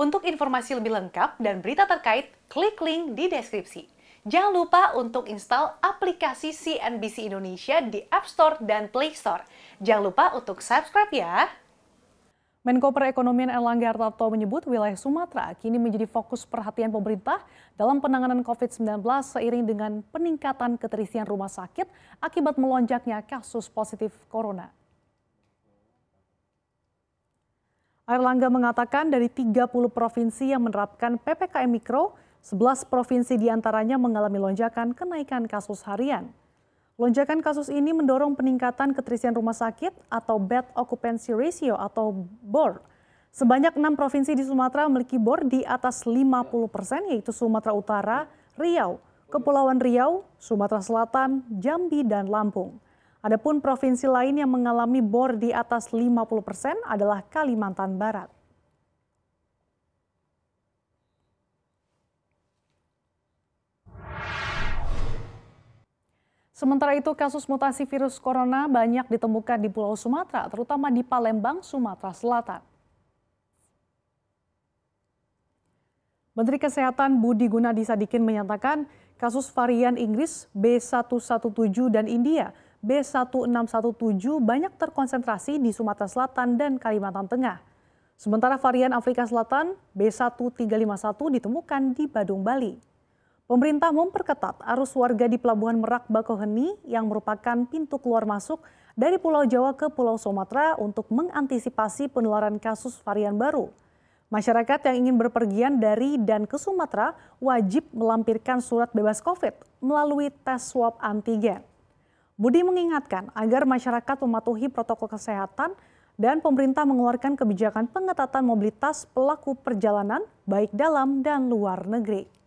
Untuk informasi lebih lengkap dan berita terkait, klik link di deskripsi. Jangan lupa untuk install aplikasi CNBC Indonesia di App Store dan Play Store. Jangan lupa untuk subscribe ya. Menko Perekonomian Erlangga Hartarto menyebut wilayah Sumatera kini menjadi fokus perhatian pemerintah dalam penanganan COVID-19 seiring dengan peningkatan keterisian rumah sakit akibat melonjaknya kasus positif corona. Langga mengatakan dari 30 provinsi yang menerapkan PPKM Mikro, 11 provinsi diantaranya mengalami lonjakan kenaikan kasus harian. Lonjakan kasus ini mendorong peningkatan keterisian rumah sakit atau bed occupancy ratio atau BOR. Sebanyak enam provinsi di Sumatera memiliki BOR di atas 50 persen yaitu Sumatera Utara, Riau, Kepulauan Riau, Sumatera Selatan, Jambi, dan Lampung. Adapun provinsi lain yang mengalami bor di atas 50 persen adalah Kalimantan Barat. Sementara itu, kasus mutasi virus corona banyak ditemukan di Pulau Sumatera, terutama di Palembang, Sumatera Selatan. Menteri Kesehatan Budi Gunadi Sadikin menyatakan kasus varian Inggris B117 dan India – B1617 banyak terkonsentrasi di Sumatera Selatan dan Kalimantan Tengah. Sementara varian Afrika Selatan B1351 ditemukan di Badung, Bali. Pemerintah memperketat arus warga di Pelabuhan Merak Bakoheni yang merupakan pintu keluar masuk dari Pulau Jawa ke Pulau Sumatera untuk mengantisipasi penularan kasus varian baru. Masyarakat yang ingin berpergian dari dan ke Sumatera wajib melampirkan surat bebas COVID melalui tes swab antigen. Budi mengingatkan agar masyarakat mematuhi protokol kesehatan dan pemerintah mengeluarkan kebijakan pengetatan mobilitas pelaku perjalanan baik dalam dan luar negeri.